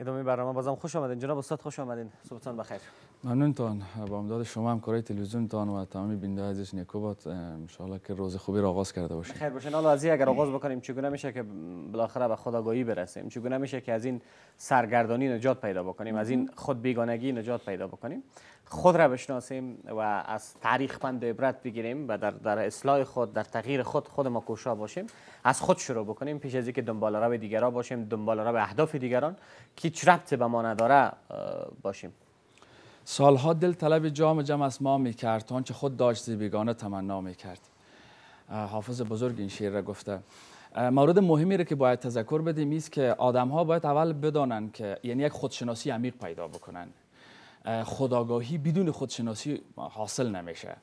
ادامه برنامه بازم خوش آمدین جناب استاد خوش آمدین صبحتان بخیر ممنونتان با امداد شما تلویزیون تلویزیونتان و تمام بینده عزیز نیکوبات ان که روز خوبی را آغاز کرده باشیم خیر باشین حالا از اگر آغاز بکنیم چگونه میشه که بالاخره به خداگاهی برسیم چگونه میشه که از این سرگردانی نجات پیدا بکنیم از این خود بیگانگی نجات پیدا بکنیم خود را بشناسیم و از تاریخ پند عبرت بگیریم و در, در اصلاح خود در تغییر خود خود ما کوشا باشیم از خود شروع بکنیم پیش از اینکه دنبال را به دیگران باشیم دنبال را به اهداف دیگران که چه ربط به ما نداره باشیم سالها دل طلب جام جمع از ما میکرد آنچه خود داشتی بیگانه تمنا میکرد حافظ بزرگ این شعر را گفته مورد مهمی را که باید تذکر بدیم است که آدم ها باید اول بدانند که یعنی یک خودشناسی عمیق پیدا بکنن خداگاهی بدون خودشناسی حاصل نمیشه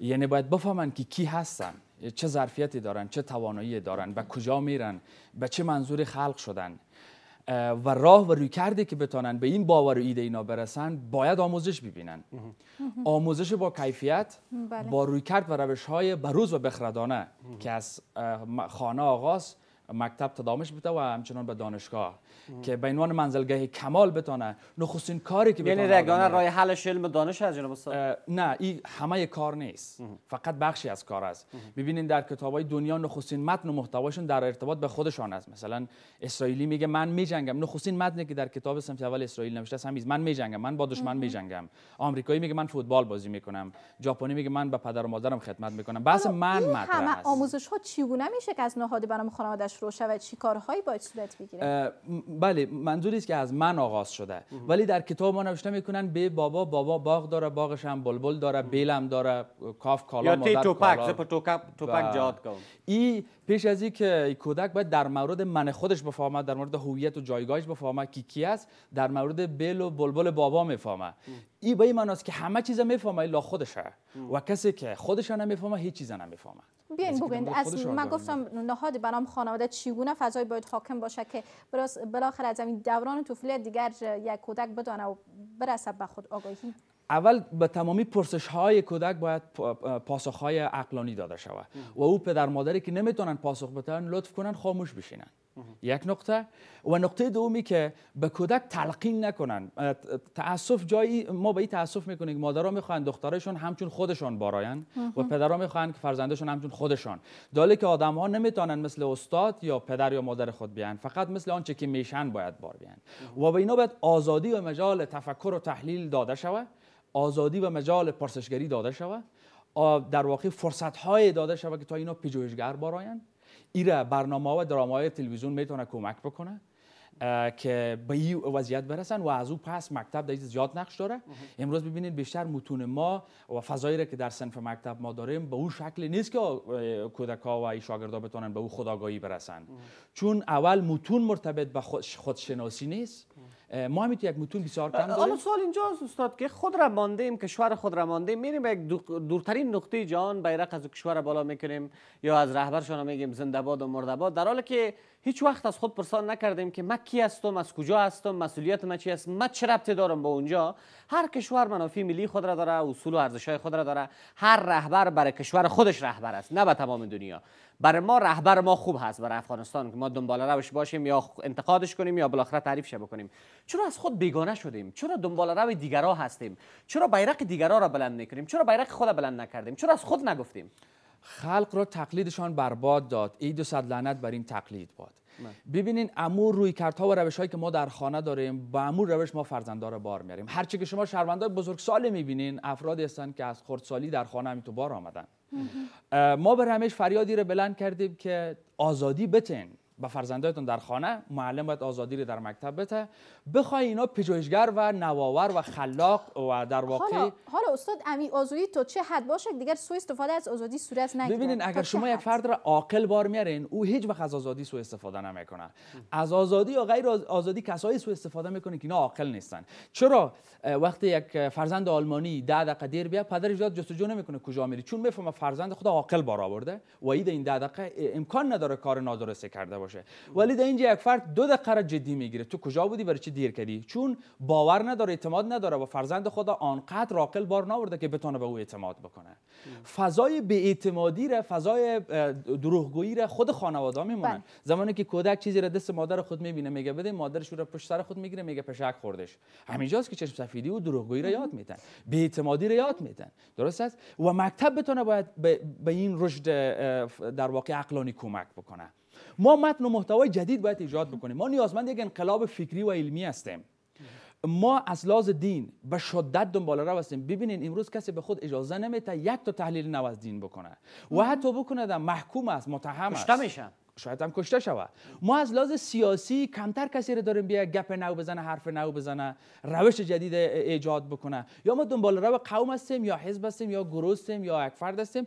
یعنی باید بفهمن که کی هستن چه ظرفیتی دارن چه توانایی دارن و کجا میرن به چه منظور خلق شدن و راه و رویکردی که بتانن به این باور و ایده اینا برسن باید آموزش ببینن آموزش با کیفیت بله. با رویکرد و روش های بروز و بخردانه که از خانه آغاز مکتب تدامش بده و همچنان به دانشگاه که به عنوان منزلگاه کمال بتونه نخستین کاری که یعنی رگانه راه حل علم دانش از جناب استاد نه این همه کار نیست فقط بخشی از کار است ببینید در کتابای دنیا نخستین متن و محتواشون در ارتباط به خودشان است مثلا اسرائیلی میگه من میجنگم نخستین متنی که در کتاب صنف اول اسرائیل نوشته است همیز من میجنگم من با دشمن میجنگم آمریکایی میگه من فوتبال بازی میکنم ژاپنی میگه من به پدر و مادرم خدمت میکنم بحث من مطرح است آموزش ها چگونه میشه که از نهاد برام خانواده رو شود چی کارهایی باید صورت بگیره بله منظوری است که از من آغاز شده ولی در کتاب ما نوشته میکنن به بابا بابا باغ داره باغش هم بلبل داره بیلم داره کاف کالا یا تی توپک توپک جاد کن این پیش از اینکه کودک باید در مورد من خودش بفهمه در مورد هویت و جایگاهش بفهمه کی کی است در مورد بل و بلبل بابا میفهمه این به این است که همه چیزا میفهمه الا خودشه و کسی که خودش نمیفهمه هیچ چیزا نمیفهمه بیاین بگویند از من گفتم نهاد برام خانواده چگونه فضای باید حاکم باشه که بالاخره از این دوران طفولیت دیگر یک کودک بدانه و برسه به خود آگاهی اول به تمامی پرسش های کودک باید پاسخ های عقلانی داده شود و او پدر مادری که نمیتونن پاسخ بدن لطف کنن خاموش بشینن یک نقطه و نقطه دومی که به کودک تلقین نکنن تاسف جایی ما به این تاسف میکنیم که مادرها میخوان دخترشون همچون خودشان باراین و پدرها میخوان که فرزندشون همچون خودشان داله که آدم ها نمیتونن مثل استاد یا پدر یا مادر خود بیان فقط مثل آنچه که میشن باید بار بیان و به اینا باید آزادی و مجال تفکر و تحلیل داده شود آزادی و مجال پرسشگری داده شود در واقع فرصت های داده شود که تا اینا پژوهشگر باراین ایره برنامه و درامه های تلویزیون میتونه کمک بکنه که به این وضعیت برسن و از او پس مکتب در زیاد نقش داره امروز ببینید بیشتر متون ما و فضایی را که در صنف مکتب ما داریم به او شکل نیست که ها و ای ها بتونن به او خداگاهی برسن چون اول متون مرتبط به خودشناسی نیست ما هم یک متون بسیار کم داریم حالا سوال اینجاست استاد که خود را ایم کشور خود را ایم میریم به یک دورترین نقطه جهان بیرق از کشور بالا میکنیم یا از رهبرشان میگیم زنده باد و مرده باد در حالی که هیچ وقت از خود پرسان نکردیم که ما کی هستم از کجا هستم مسئولیت ما چی است ما چه ربطی دارم به اونجا هر کشور منافع ملی خود را داره اصول و ارزش های خود را داره هر رهبر برای کشور خودش رهبر است نه به تمام دنیا برای ما رهبر ما خوب هست برای افغانستان که ما دنبال روش باشیم یا انتقادش کنیم یا بالاخره تعریفش بکنیم چرا از خود بیگانه شدیم چرا دنبال روی دیگرا هستیم چرا بیرق دیگرا را بلند نکنیم چرا بیرق خود بلند نکردیم چرا از خود نگفتیم خلق را تقلیدشان برباد داد ای دو صد لعنت بر این تقلید باد ببینین امور روی کردها و روش هایی که ما در خانه داریم با امور روش ما فرزندان رو بار میاریم هرچی که شما شهروندای بزرگسال میبینین افراد هستن که از خردسالی در خانه همین تو بار آمدن ما به همش فریادی رو بلند کردیم که آزادی بتن با فرزندایتون در خانه معلم باید آزادی رو در مکتب بده بخوای اینا پژوهشگر و نوآور و خلاق و در واقع حالا, حالا استاد امی آزادی تو چه حد باشه دیگر سوء استفاده از آزادی صورت نگیره ببینین اگر شما یک فرد را عاقل بار میارین او هیچ وقت از آزادی سوء استفاده نمیکنه از آزادی یا غیر آزادی کسایی سوء استفاده میکنه که اینا عاقل نیستن چرا وقتی یک فرزند آلمانی ده دقیقه دیر بیا پدرش یاد جستجو نمیکنه کجا میری چون میفهمه فرزند خود عاقل بار آورده و این ده دقیقه امکان نداره کار نادرسته کرده باشه باشه ولی در اینجا یک فرد دو دقیقه جدی میگیره تو کجا بودی برای چی دیر کردی چون باور نداره اعتماد نداره و فرزند خدا آنقدر راقل بار نورده که بتونه به او اعتماد بکنه فضای بیاعتمادی را فضای دروغگویی را خود خانواده میمونن بله. زمانی که کودک چیزی را دست مادر خود میبینه میگه بده مادرش رو پشت سر خود میگیره میگه پشک خوردش همینجاست که چشم سفیدی و دروغگویی را یاد میدن بیاعتمادی را یاد میدن درست است و مکتب بتونه باید به این رشد در واقع عقلانی کمک بکنه ما متن و محتوای جدید باید ایجاد بکنیم ما نیازمند یک انقلاب فکری و علمی هستیم ما از لحاظ دین به شدت دنبال رو هستیم ببینین امروز کسی به خود اجازه نمیده یک تا تحلیل نو از دین بکنه و حتی بکنه در محکوم است متهم است شاید هم کشته شود ما از لحاظ سیاسی کمتر کسی رو داریم بیا گپ نو بزنه حرف نو بزنه روش جدید ایجاد بکنه یا ما دنبال رو قوم هستیم یا حزب هستیم یا گروه هستیم یا یک فرد هستیم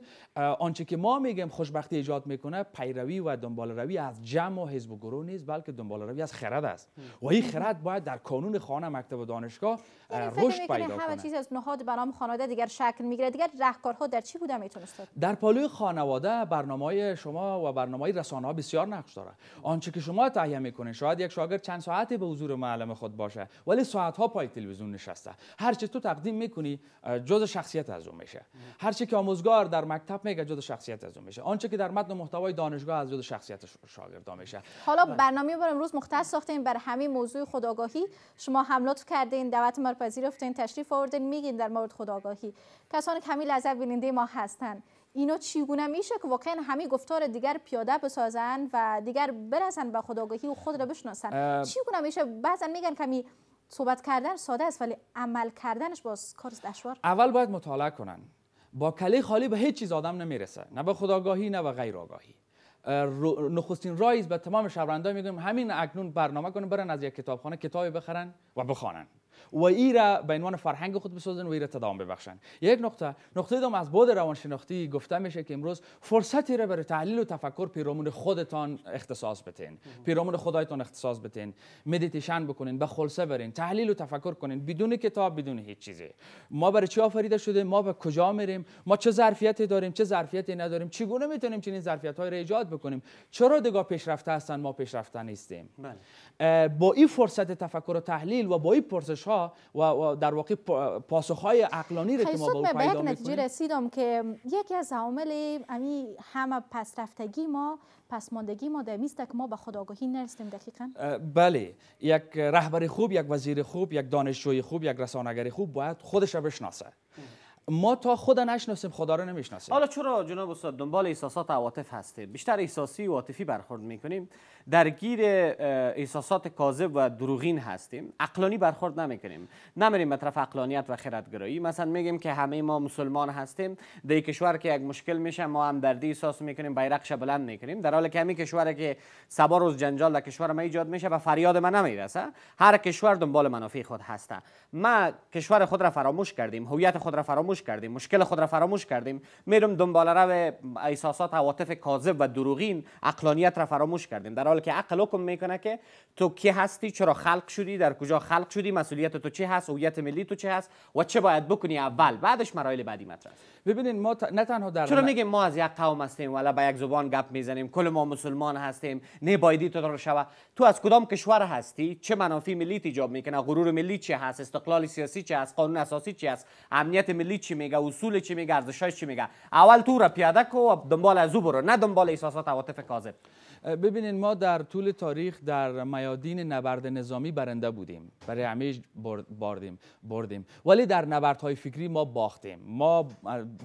آنچه که ما میگیم خوشبختی ایجاد میکنه پیروی و دنبال روی از جمع و حزب و گروه نیست بلکه دنبال روی از خرد است و این خرد باید در کانون خانه مکتب و دانشگاه رشد پیدا کنه همه چیز از نهاد برام خانواده دیگر شکل میگیره دیگر راهکارها در چی بوده میتونست در پالوی خانواده برنامه شما و برنامه رسانه‌ها بسیار نقش آنچه که شما تهیه میکنید شاید یک شاگرد چند ساعتی به حضور معلم خود باشه ولی ساعت ها پای تلویزیون نشسته هر چه تو تقدیم میکنی جز شخصیت از اون میشه هر چه که آموزگار در مکتب میگه جز شخصیت از اون میشه آنچه که در متن محتوای دانشگاه از جز شخصیت شاگرد میشه حالا برنامه بر امروز مختص ساختیم بر همین موضوع خودآگاهی شما حملات کردین دعوت ما پذیرفتین تشریف آوردین میگین در مورد خودآگاهی کسانی که همین لحظه بیننده ما هستند اینا چیگونه میشه که واقعا همه گفتار دیگر پیاده بسازن و دیگر برسن به خداگاهی و خود را بشناسن چیگونه میشه بعضا میگن کمی صحبت کردن ساده است ولی عمل کردنش باز کار دشوار اول باید مطالعه کنن با کلی خالی به هیچ چیز آدم نمیرسه نه به خداگاهی نه به غیر آگاهی نخستین رایز به تمام شهرندا میگم همین اکنون برنامه کنن برن از یک کتابخانه کتابی بخرن و بخوانن و ای را به عنوان فرهنگ خود بسازن و ای را تداوم ببخشن یک نقطه نقطه دوم از بعد روانشناختی گفته میشه که امروز فرصتی را برای تحلیل و تفکر پیرامون خودتان اختصاص بتین پیرامون خدایتان اختصاص بتین مدیتیشن بکنین به خلصه برین تحلیل و تفکر کنین بدون کتاب بدون هیچ چیزی ما برای چی آفریده شده ما به کجا میریم ما چه ظرفیتی داریم چه ظرفیتی نداریم چگونه میتونیم چنین ظرفیت های را ایجاد بکنیم چرا دگاه پیشرفته هستن ما پیشرفته نیستیم با این فرصت تفکر و تحلیل و با این پرسش و در واقع پاسخ های عقلانی رو که ما پیدا یک نتیجه رسیدم که یکی از عوامل امی یعنی همه پس ما پس ماندگی ما در میسته که ما به خداگاهی آگاهی نرسیدیم دقیقا بله یک رهبر خوب یک وزیر خوب یک دانشجوی خوب یک رسانگری خوب باید خودش را بشناسه ما تا خدا نشناسیم خدا رو نمیشناسیم حالا چرا جناب استاد دنبال احساسات عواطف هستیم بیشتر احساسی و عاطفی برخورد میکنیم درگیر احساسات کاذب و دروغین هستیم عقلانی برخورد نمیکنیم نمیریم به طرف عقلانیت و خردگرایی مثلا میگیم که همه ما مسلمان هستیم در کشور که یک مشکل میشه ما هم دردی احساس میکنیم بیرقش بلند میکنیم در حالی که همین کشور که سبا روز جنجال در کشور ما ایجاد میشه و فریاد من نمیرسه هر کشور دنبال منافع خود هسته ما کشور خود را فراموش کردیم هویت خود را فراموش فراموش کردیم مشکل خود را فراموش کردیم میرم دنبال رو احساسات عواطف کاذب و دروغین اقلانیت را فراموش کردیم در حالی که عقل حکم میکنه که تو کی هستی چرا خلق شدی در کجا خلق شدی مسئولیت تو چی هست هویت ملی تو چی هست و چه باید بکنی اول بعدش مراحل بعدی مطرح ببینید ما ت... نه تنها در چرا میگیم ما از یک قوم هستیم ولا با یک زبان گپ میزنیم کل ما مسلمان هستیم نه بایدی تو در شوه تو از کدام کشور هستی چه منافع ملی ایجاب میکنه غرور ملی چی هست استقلال سیاسی چی هست قانون اساسی چی هست امنیت ملی چی میگه اصول چی میگه ارزشاش چی میگه اول تو را پیاده کو و دنبال از برو نه دنبال احساسات عواطف کاذب ببینین ما در طول تاریخ در میادین نبرد نظامی برنده بودیم برای همه بردیم بردیم ولی در نبردهای فکری ما باختیم ما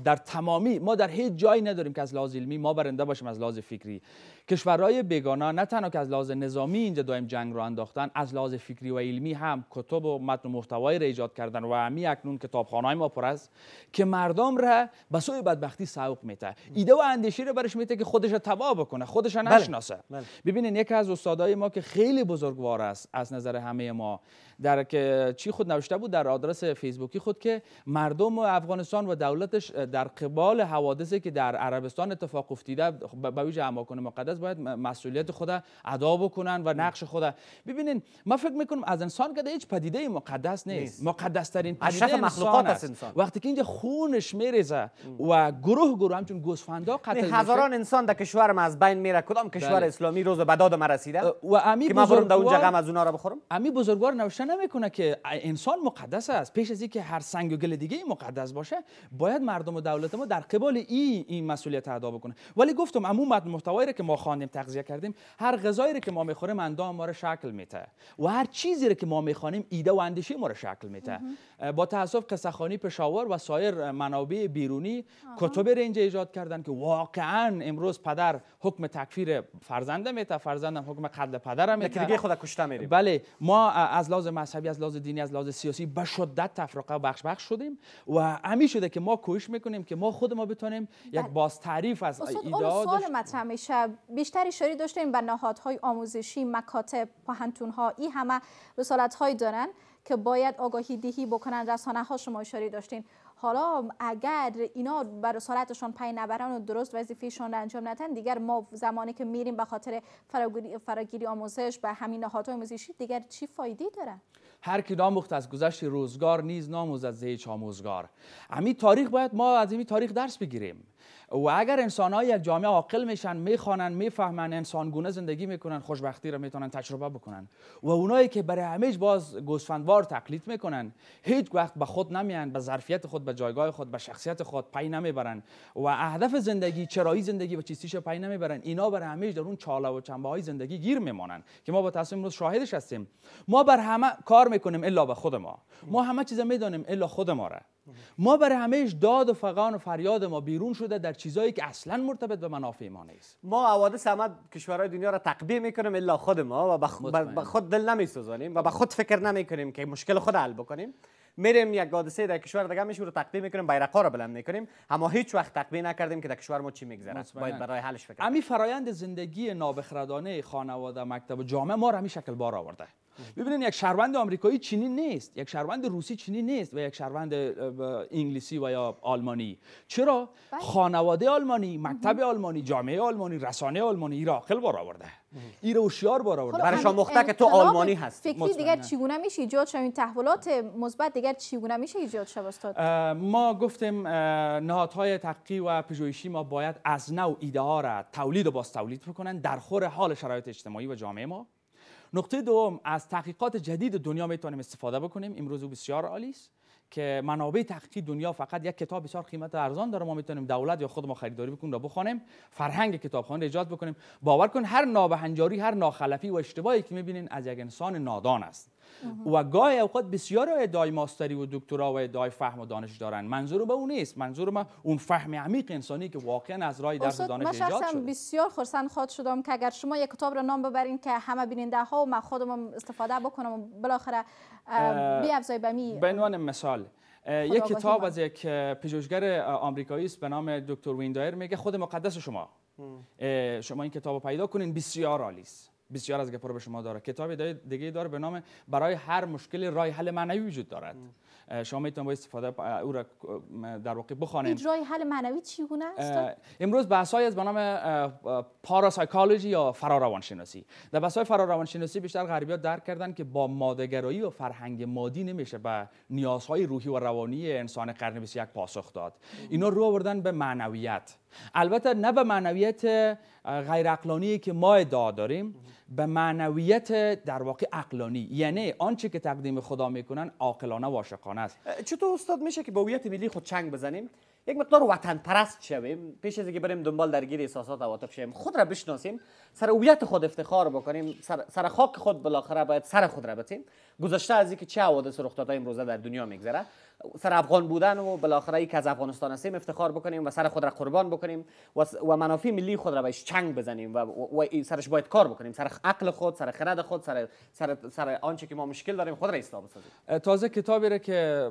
در تمامی ما در هیچ جایی نداریم که از لحاظ علمی ما برنده باشیم از لحاظ فکری کشورهای بیگانه نه تنها که از لحاظ نظامی اینجا دائم جنگ رو انداختن از لحاظ فکری و علمی هم کتب و متن و محتوای را ایجاد کردن و همی اکنون کتابخانه‌های ما پر است که مردم را به سوی بدبختی سوق میته ایده و اندیشه رو برش میته که خودش توا بکنه خودش بله. نشناسه بله. ببینین یکی از استادای ما که خیلی بزرگوار است از نظر همه ما در که چی خود نوشته بود در آدرس فیسبوکی خود که مردم افغانستان و دولتش در قبال حوادثی که در عربستان اتفاق افتیده خب، به وجه اماکن مقدس باید مسئولیت خود ادا بکنن و نقش خود ببینین ما فکر میکنم از انسان که هیچ پدیده مقدس نیست مقدس ترین پدیده مخلوقات است انسان وقتی که اینجا خونش میریزه و گروه گروه همچون گوسفندا قتل هزاران انسان در کشور ما از بین میره کدام کشور بله. اسلامی روز به داد ما رسیده و امی که ما برم اونجا غم از اونا را بخورم امی بزرگوار نوشتن نمیکنه که انسان مقدس است پیش از اینکه هر سنگ و گل دیگه مقدس باشه باید مردم و دولت ما در قبال این این مسئولیت ادا بکنه ولی گفتم عمو مد محتوایی که ما خواندیم تغذیه کردیم هر غذایی که ما میخوریم اندام ما را شکل میده و هر چیزی که ما میخوانیم ایده و اندیشه ما را شکل میده با تاسف قصه پشاور و سایر منابع بیرونی کتب رنج ایجاد کردن که واقعا امروز پدر حکم تکفیر فرزنده میته فرزندم حکم قتل پدرم میته دیگه خدا بله ما از لازم مذهبی از لحاظ دینی از لحاظ سیاسی به شدت تفرقه و بخش بخش شدیم و همین شده که ما کوشش میکنیم که ما خود ما بتونیم یک بله. باز تعریف از ایده سوال مطرح میشه بیشتر اشاره داشتیم به نهادهای آموزشی مکاتب ها این همه رسالت دارن که باید آگاهی دهی بکنن رسانه ها شما اشاره داشتین حالا اگر اینا برای رسالتشان پی نبرن و درست وظیفهشان را انجام ندن دیگر ما زمانی که میریم به خاطر فراگیری, فراگیری آموزش به همین نهادهای آموزشی دیگر چی فایده داره هر کی ناموخت از گذشت روزگار نیز ناموز از زیچ آموزگار امی تاریخ باید ما از این تاریخ درس بگیریم و اگر انسان های یک جامعه عاقل میشن میخوانن میفهمن انسان گونه زندگی میکنن خوشبختی را میتونن تجربه بکنن و اونایی که برای همیش باز گوسفندوار تقلید میکنن هیچ وقت به خود نمیان به ظرفیت خود به جایگاه خود به شخصیت خود پای نمیبرن و اهداف زندگی چرایی زندگی و چیستیش پای نمیبرن اینا برای همیش در اون چاله و چنبه های زندگی گیر میمانن که ما با تصمیم روز شاهدش هستیم ما بر همه کار میکنیم الا به خود ما ما همه چیز میدانیم الا خود ما را ما برای همهش داد و فقان و فریاد ما بیرون شده در چیزایی که اصلا مرتبط به منافع ما نیست ما حوادث همه کشورهای دنیا را تقبیه میکنیم الا خود ما و به خود دل نمیسوزانیم و به خود فکر نمیکنیم که مشکل خود حل بکنیم میریم یک گادسه در کشور دیگه میشه رو تقبیه میکنیم بیرقا رو بلند میکنیم اما هیچ وقت تقبیه نکردیم که در کشور ما چی میگذره باید برای حلش فکر همین فرایند زندگی نابخردانه خانواده مکتب و جامعه ما را همین شکل بار آورده ببینید یک شهروند آمریکایی چینی نیست یک شهروند روسی چینی نیست و یک شهروند انگلیسی و یا آلمانی چرا بله. خانواده آلمانی مکتب آلمانی جامعه آلمانی رسانه آلمانی را خیلی بار آورده ایره و شیار بار آورده برای شما که تو آلمانی هست فکری دیگر چگونه میشه ایجاد شد این تحولات مثبت دیگر چگونه میشه ایجاد شد ما گفتیم نهادهای تحقیق و پژوهشی ما باید از نو ایده ها تولید و باز تولید در خور حال شرایط اجتماعی و جامعه ما نقطه دوم از تحقیقات جدید دنیا میتونیم استفاده بکنیم امروز بسیار عالی است که منابع تحقیقی دنیا فقط یک کتاب بسیار قیمت ارزان داره ما میتونیم دولت یا خود ما خریداری بکنیم را بخوانیم فرهنگ کتابخانه ایجاد بکنیم باور کن هر نابهنجاری هر ناخلفی و اشتباهی که میبینین از یک انسان نادان است و گاه اوقات بسیار ادعای ماستری و دکترا و ادعای فهم و دانش دارن منظور به اون نیست منظور ما اون فهم عمیق انسانی که واقعا از راه درس دانش ایجاد شده من بسیار خرسند خود شدم که اگر شما یک کتاب را نام ببرین که همه بیننده ها و من خودم استفاده بکنم و بالاخره بی به می به عنوان مثال یک کتاب از یک پژوهشگر آمریکایی است به نام دکتر ویندایر میگه خود مقدس شما شما این کتاب رو پیدا کنین بسیار عالی است بسیار از گپور به شما داره کتاب دیگه داره به نام برای هر مشکل راه حل معنوی وجود دارد شما میتونید با استفاده او را در واقع بخوانید این راه حل معنوی گونه است امروز بحثی از به نام پاراسایکولوژی یا فراروانشناسی در بحث‌های فراروانشناسی بیشتر غربیات درک کردن که با مادهگرایی و فرهنگ مادی نمیشه به نیازهای روحی و روانی انسان قرن 21 پاسخ داد اینا رو آوردن به معنویت البته نه به معنویت غیر که ما ادعا داریم به معنویت در واقع عقلانی یعنی آنچه که تقدیم خدا میکنن عاقلانه و عاشقانه است چطور استاد میشه که به هویت ملی خود چنگ بزنیم یک مقدار وطن پرست شویم پیش از اینکه بریم دنبال درگیر احساسات و عواطف شویم خود را بشناسیم سر هویت خود افتخار بکنیم سر, خاک خود بالاخره باید سر خود را بتیم گذشته از اینکه چه حوادث رخ داده امروزه در دنیا میگذره سر افغان بودن و بالاخره یک از افغانستان هستیم افتخار بکنیم و سر خود را قربان بکنیم و, منافع ملی خود را بهش چنگ بزنیم و, سرش باید کار بکنیم سر عقل خود سر خرد خود سر سر, سر آنچه که ما مشکل داریم خود را ایستا بسازیم تازه کتابی را که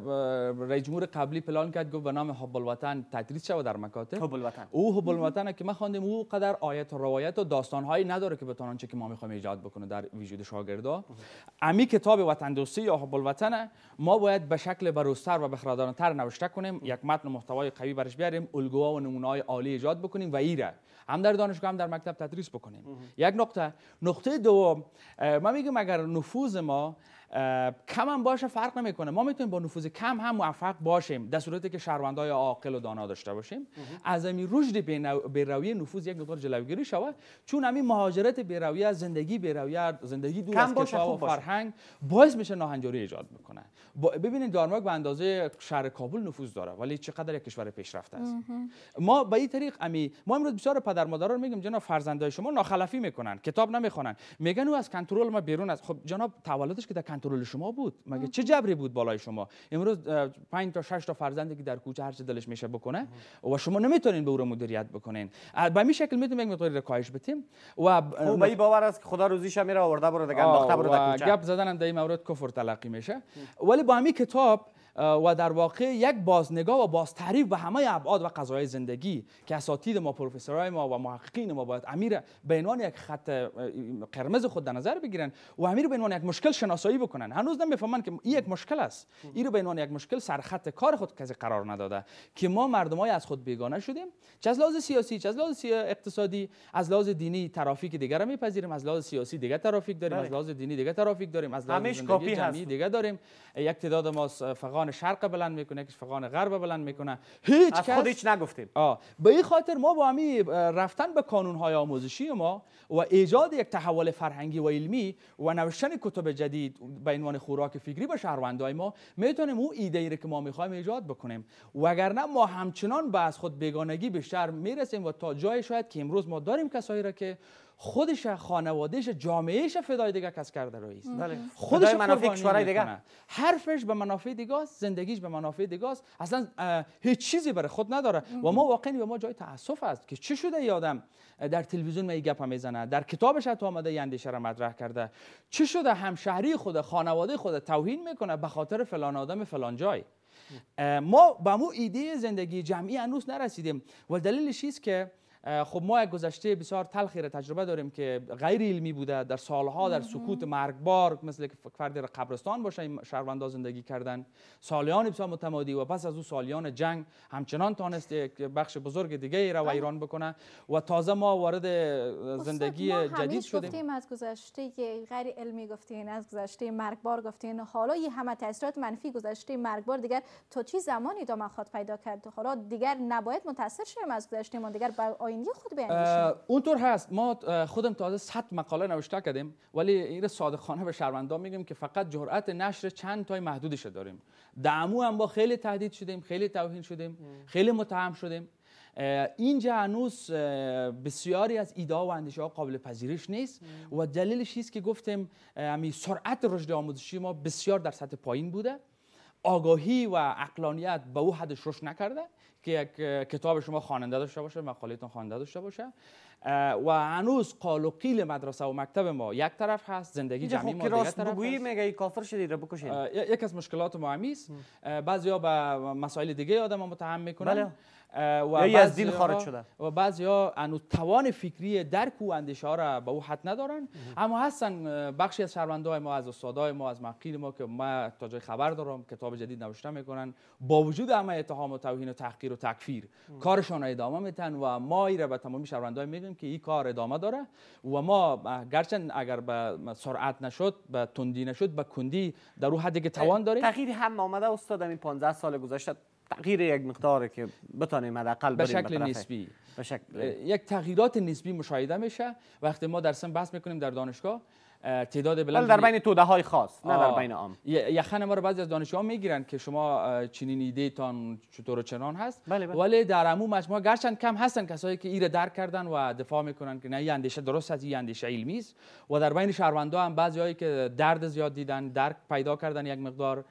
رئیس جمهور قبلی پلان کرد گفت به نام حب الوطن تدریس شود در مکاتب حب الوطن او حب الوطن که ما خواندیم او قدر آیت و روایت و داستان هایی نداره که آن آنچه که ما میخوایم ایجاد بکنه در وجود شاگردا امی کتاب وطن یا حب الوطن ما باید به شکل بروزتر و بخردانتر نوشته کنیم یک متن محتوای قوی برش بیاریم الگوها و نمونه های عالی ایجاد بکنیم و ایره هم در دانشگاه هم در مکتب تدریس بکنیم یک نقطه نقطه دوم ما میگم اگر نفوذ ما کم هم باشه فرق نمیکنه ما میتونیم با نفوذ کم هم موفق باشیم در صورتی که شهروندای عاقل و دانا داشته باشیم از این رشد روی نفوذ یک مقدار جلوگیری شوه چون همین مهاجرت به از زندگی روی زندگی دور از کشور و فرهنگ باعث میشه ناهنجاری ایجاد میکنه ببینید دانمارک به اندازه شهر کابل نفوذ داره ولی چقدر یک کشور پیشرفته است ما به این طریق امی ما امروز بسیار پدر رو میگیم جناب فرزندای شما ناخلفی میکنن کتاب نمیخونن میگن او از کنترل ما بیرون است خب جناب تولدش که کنترل شما بود مگه چه جبری بود بالای شما امروز 5 تا 6 تا فرزندی که در کوچه هر چه دلش میشه بکنه و شما نمیتونین به او مدیریت بکنین به این شکل میتونیم یک مقدار رکایش بتیم و خب این باور است که خدا روزیش میره آورده برو دیگه انداخته در کوچه گپ زدن هم در این مورد کفر تلقی میشه ولی با همین کتاب و در واقع یک بازنگاه و بازتعریف به همه ابعاد و قضایای زندگی که اساتید ما پروفسورای ما و محققین ما باید امیر به عنوان یک خط قرمز خود در نظر بگیرن و امیر به عنوان یک مشکل شناسایی بکنن هنوز نمیفهمن که این یک مشکل است این رو به عنوان یک مشکل سر خط کار خود کسی قرار نداده که ما مردمای از خود بیگانه شدیم چه از لحاظ سیاسی چه از لحاظ اقتصادی از لحاظ دینی ترافیک دیگر رو میپذیریم از لحاظ سیاسی دیگه بله. ترافیک داریم از لحاظ دینی دیگه ترافیک داریم از لحاظ دیگه داریم یک تعداد ما فقط فقان شرق بلند میکنه یکیش فقان غرب بلند میکنه هیچ کس... خود هیچ نگفتیم آه. به این خاطر ما با همی رفتن به کانون های آموزشی ما و ایجاد یک تحول فرهنگی و علمی و نوشتن کتب جدید به عنوان خوراک فکری به شهروندای ما میتونیم او ایده ای که ما میخوایم ایجاد بکنیم وگرنه ما همچنان به از خود بیگانگی بیشتر میرسیم و تا جای شاید که امروز ما داریم کسایی را که خودش خانوادهش جامعهش فدای دیگه کس کرده رئیس بله. خودش منافع کشورهای دیگه حرفش به منافع دیگه است زندگیش به منافع دیگه است اصلا هیچ چیزی برای خود نداره و ما واقعا به ما جای تاسف است که چه شده یادم در تلویزیون می گپ میزنه در کتابش هم آمده این اندیشه را مطرح کرده چه شده همشهری خود خانواده خود توهین میکنه به خاطر فلان آدم فلان جای ما به مو ایده زندگی جمعی هنوز نرسیدیم و دلیلش است که خب ما یک گذشته بسیار تلخی را تجربه داریم که غیر علمی بوده در سالها در سکوت مرگبار مثل که فردی را قبرستان باشه شهروندا زندگی کردن سالیان بسیار متمادی و پس از او سالیان جنگ همچنان تانست یک بخش بزرگ دیگه را و بله. ایران بکنه و تازه ما وارد زندگی ما جدید شدیم گفتیم از گذشته غیر علمی گفتین از گذشته مرگبار گفتین حالا یه همه تاثیرات منفی گذشته مرگبار دیگر تا چی زمانی دامن خود پیدا کرد حالا دیگر نباید متاثر شیم از گذشته ما دیگر اونطور هست ما خودم تازه 100 مقاله نوشته کردیم ولی این صادقانه به شهروندا میگیم که فقط جرأت نشر چند تای محدودش داریم دعمو هم با خیلی تهدید شدیم خیلی توهین شدیم خیلی متهم شدیم اینجا هنوز بسیاری از ایده و اندیشه ها قابل پذیرش نیست و دلیلش است که گفتیم سرعت رشد آموزشی ما بسیار در سطح پایین بوده آگاهی و اقلانیت به او حد شش نکرده که یک کتاب شما خواننده داشته باشه مقالهتون خواننده داشته باشه و هنوز قال مدرسه و مکتب ما یک طرف هست زندگی جمعی خب ما دیگر طرف بگویی میگه کافر شدی رو بکشید یک از مشکلات ما همیست ها به مسائل دیگه آدم متهم میکنن بله. و بعضی از دین خارج شده و بعضی ها انو توان فکری درک و اندیشه ها را به او حد ندارن اما هستن بخشی از شهروندان ما از استادای ما از مقیل ما که ما تا جای خبر دارم کتاب جدید نوشته میکنن با وجود همه اتهام و توهین و تحقیر و تکفیر کارشان را ادامه میتن و ما ای را به تمامی شهروندان میگیم که این کار ادامه داره و ما گرچه اگر به سرعت نشد به تندی نشد به کندی در او حدی که توان داریم تغییر هم آمده استاد این 15 سال گذشته تغییر یک مقدار که بتانیم حداقل به شکل نسبی به شکل یک تغییرات نسبی مشاهده میشه وقتی ما در سن بحث میکنیم در دانشگاه تعداد بلند در بین توده های خاص نه در بین عام یخن ما رو بعضی از دانشجوها میگیرن که شما چنین ایده تان چطور و چنان هست بله بله. ولی در عموم مجموعه گرچند کم هستن کسایی که ایره درک کردن و دفاع میکنن که نه این اندیشه درست است این اندیشه علمی است و در بین شهروندا هم هایی که درد زیاد دیدن درک پیدا کردن یک مقدار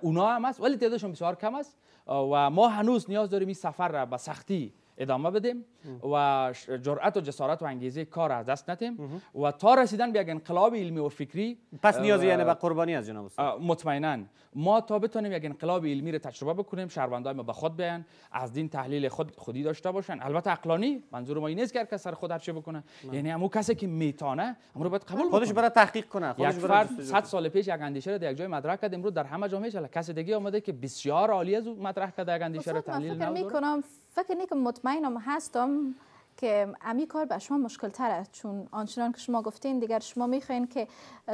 اونا هم هست ولی تعدادشون بسیار کم است و ما هنوز نیاز داریم این سفر را به سختی ادامه بدیم و جرأت و جسارت و انگیزه کار از دست ندیم و تا رسیدن به یک انقلاب علمی و فکری پس نیازی یعنی به قربانی از جناب مطمئنا ما تا بتونیم یک انقلاب علمی رو تجربه بکنیم شهروندان ما به خود بیان از دین تحلیل خود خودی داشته باشن البته عقلانی منظور ما این نیست که سر خود هر چه بکنه یعنی همو کسی که میتونه امرو باید قبول خودش برای تحقیق کنه خودش یک فرد 100 سال پیش یک اندیشه رو در یک جای مطرح کرد امروز در همه جامعه کسی دیگه اومده که بسیار عالی از مطرح کرده اندیشه خب، رو تحلیل نمیکنه فکر میکنم فکر مطمئنم هستم که امی کار به شما مشکل است چون آنچنان که شما گفتین دیگر شما میخواین که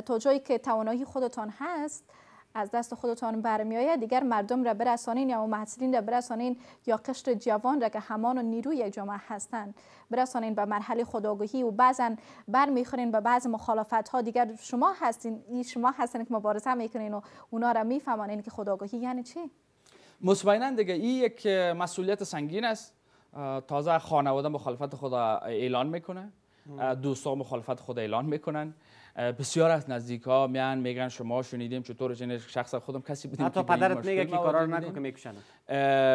تا جایی که توانایی خودتان هست از دست خودتان برمیآید دیگر مردم را برسانین یا محصلین را برسانین یا قشر جوان را که همان و نیروی یک هستند برسانین به مرحله خداگاهی و بعضا برمیخورین به بعض مخالفت ها دیگر شما هستین ای شما هستین که مبارزه میکنین و اونا را میفهمانین که خداگاهی یعنی چی مطمئنا دیگه این یک مسئولیت سنگین است تازه خانواده مخالفت خود اعلان میکنه دوستا مخالفت خدا اعلان میکنن بسیار از نزدیکا میان میگن شما شنیدیم چطور شخص خودم کسی بودیم حتی پدرت میگه که قرار رو نکن که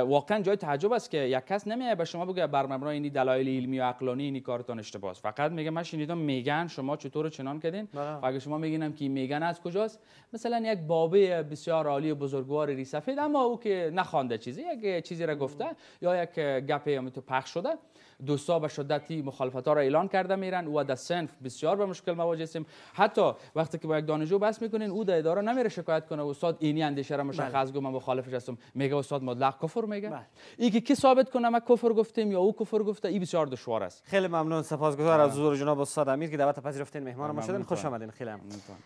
واقعا جای تعجب است که یک کس نمیاد به شما بگه بر مبنای این دلایل علمی و عقلانی این کارتان اشتباه است فقط میگه من شنیدم میگن شما چطور چنان کردین بله. اگه شما میگینم که میگن از کجاست مثلا یک بابه بسیار عالی و بزرگوار ریسفید. اما او که نخوانده چیزی یک چیزی را گفته یا یک گپی تو پخش شده دوستا به شدتی مخالفت ها را اعلان کرده میرن و در سنف بسیار به مشکل مواجه هستیم حتی وقتی که با یک دانشجو بس میکنین او در اداره نمیره شکایت کنه استاد اینی اندیشه را مشخص بله. گو من مخالفش هستم میگه استاد مطلق کفر میگه بله. این که کی ثابت کنه ما کفر گفتیم یا او کفر گفته این بسیار دشوار است خیلی ممنون سپاسگزار از حضور جناب استاد امیر که دعوت پذیرفتین مهمان ما شدین خوش آمدین خیلی ممنون